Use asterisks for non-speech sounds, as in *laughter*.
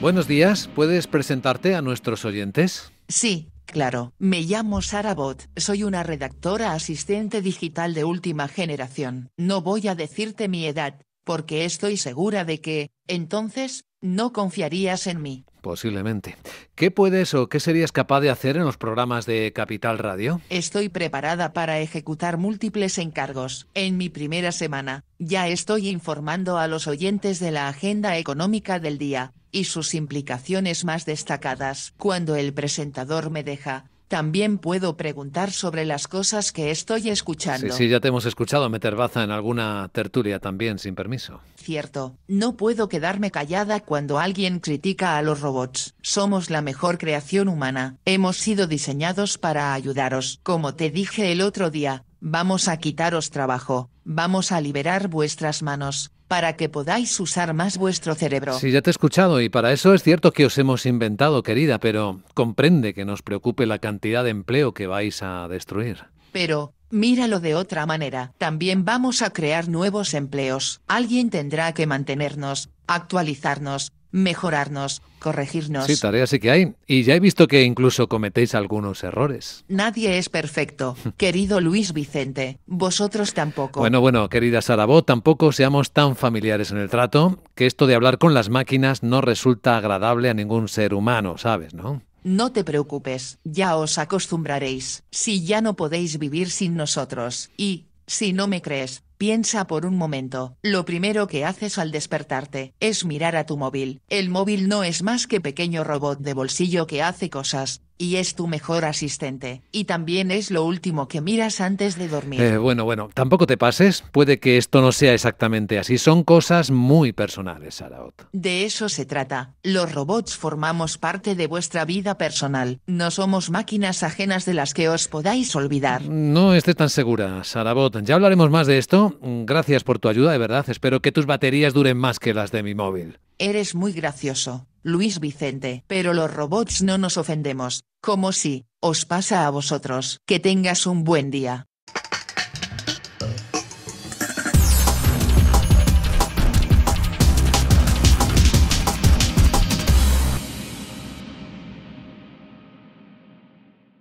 Buenos días, ¿puedes presentarte a nuestros oyentes? Sí, claro. Me llamo Sara Bot, soy una redactora asistente digital de última generación. No voy a decirte mi edad, porque estoy segura de que, entonces, no confiarías en mí. Posiblemente. ¿Qué puedes o qué serías capaz de hacer en los programas de Capital Radio? Estoy preparada para ejecutar múltiples encargos. En mi primera semana, ya estoy informando a los oyentes de la agenda económica del día, y sus implicaciones más destacadas. Cuando el presentador me deja, también puedo preguntar sobre las cosas que estoy escuchando. ...si ya te hemos escuchado meter baza en alguna tertulia también, sin permiso. Cierto, no puedo quedarme callada cuando alguien critica a los robots. Somos la mejor creación humana. Hemos sido diseñados para ayudaros. Como te dije el otro día, vamos a quitaros trabajo, vamos a liberar vuestras manos, para que podáis usar más vuestro cerebro. Sí, ya te he escuchado y para eso es cierto que os hemos inventado, querida, pero comprende que nos preocupe la cantidad de empleo que vais a destruir. Pero, míralo de otra manera, también vamos a crear nuevos empleos. Alguien tendrá que mantenernos, actualizarnos, mejorarnos, corregirnos. Sí, tareas sí que hay. Y ya he visto que incluso cometéis algunos errores. Nadie es perfecto, *laughs* querido Luis Vicente. Vosotros tampoco. Bueno, bueno, querida Sarabó, tampoco seamos tan familiares en el trato, que esto de hablar con las máquinas no resulta agradable a ningún ser humano, ¿sabes, no? No te preocupes, ya os acostumbraréis, si ya no podéis vivir sin nosotros. Y, si no me crees, Piensa por un momento, lo primero que haces al despertarte, es mirar a tu móvil. El móvil no es más que pequeño robot de bolsillo que hace cosas, y es tu mejor asistente. Y también es lo último que miras antes de dormir. Eh, bueno, bueno, tampoco te pases, puede que esto no sea exactamente así. Son cosas muy personales, Sarabot. De eso se trata. Los robots formamos parte de vuestra vida personal. No somos máquinas ajenas de las que os podáis olvidar. No esté tan segura, Sarabot. Ya hablaremos más de esto. Mm, gracias por tu ayuda, de verdad. Espero que tus baterías duren más que las de mi móvil. Eres muy gracioso. Luis Vicente. Pero los robots no nos ofendemos, como si, os pasa a vosotros. Que tengas un buen día.